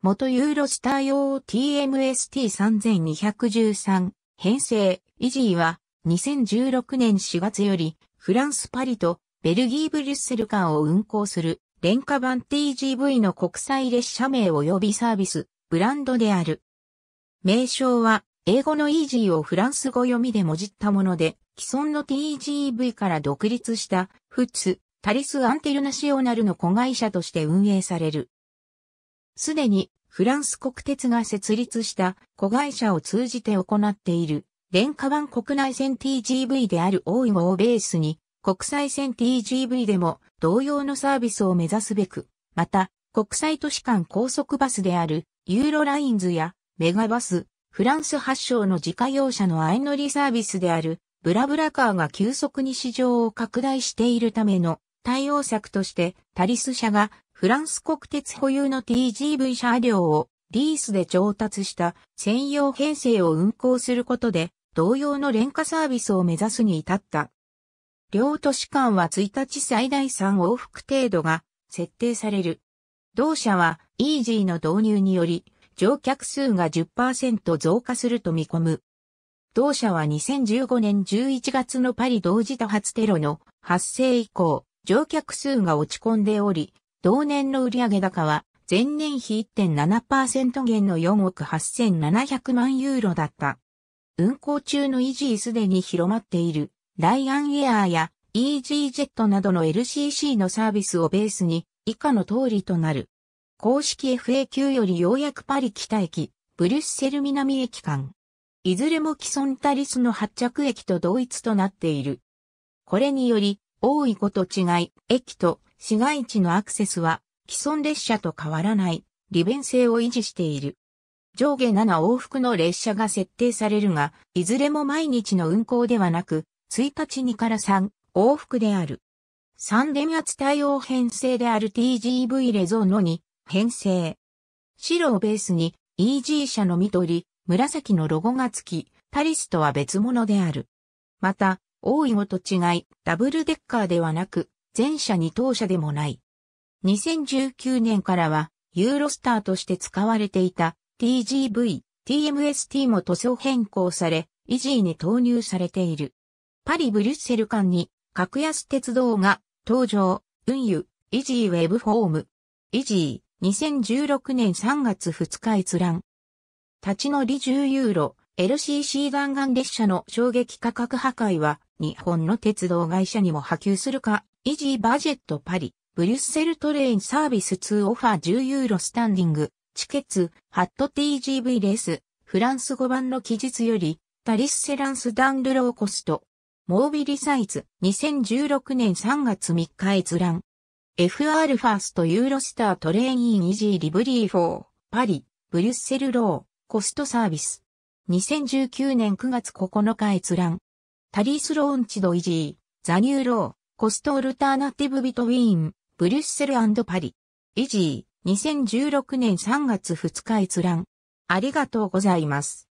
元ユーロスター用 TMST3213 編成イジーは2016年4月よりフランスパリとベルギーブリュッセル間を運行する廉価版 TGV の国際列車名及びサービスブランドである。名称は英語のイージーをフランス語読みでもじったもので既存の TGV から独立したフッツ、タリス・アンテルナシオナルの子会社として運営される。すでにフランス国鉄が設立した子会社を通じて行っている、廉価版国内線 TGV である大井も、をベースに、国際線 TGV でも同様のサービスを目指すべく、また、国際都市間高速バスであるユーロラインズやメガバス、フランス発祥の自家用車の相乗りサービスであるブラブラカーが急速に市場を拡大しているための対応策としてタリス社がフランス国鉄保有の TGV 車両をリースで調達した専用編成を運行することで同様の廉価サービスを目指すに至った。両都市間は1日最大3往復程度が設定される。同社はイージーの導入により乗客数が10%増加すると見込む。同社は2015年11月のパリ同時多発テロの発生以降、乗客数が落ち込んでおり、同年の売上高は前年比1.7%減の4億8700万ユーロだった。運行中のイージーすでに広まっているライアンエアーやイージージェットなどの LCC のサービスをベースに以下の通りとなる。公式 FAQ よりようやくパリ北駅、ブリュッセル南駅間。いずれも既存タリスの発着駅と同一となっている。これにより、多いこと違い、駅と市街地のアクセスは既存列車と変わらない利便性を維持している。上下7往復の列車が設定されるが、いずれも毎日の運行ではなく、1日2から3往復である。3電圧対応編成である TGV レゾーノに編成。白をベースに EG 車の緑、紫のロゴが付き、タリスとは別物である。また、大いごと違い、ダブルデッカーではなく、全車二等車でもない。2019年からは、ユーロスターとして使われていた TGV、TMST も塗装変更され、イジーに投入されている。パリ・ブリュッセル間に、格安鉄道が登場、運輸、イジーウェブフォーム。イジー、2016年3月2日閲覧。立ち乗り10ユーロ、LCC 弾丸列車の衝撃価格破壊は、日本の鉄道会社にも波及するか、イージーバジェットパリ、ブリュッセルトレインサービス2オファー10ユーロスタンディング、チケツ、ハット TGV レース、フランス語版の記述より、タリスセランスダンルローコスト、モービリサイズ、2016年3月3日閲覧。FR ファーストユーロスタートレインイージーリブリー4、パリ、ブリュッセルロー、コストサービス。2019年9月9日閲覧。タリースローンチドイジー、ザニューロー、コストオルターナティブビトウィーン、ブリュッセルパリ。イジー、2016年3月2日閲覧。ありがとうございます。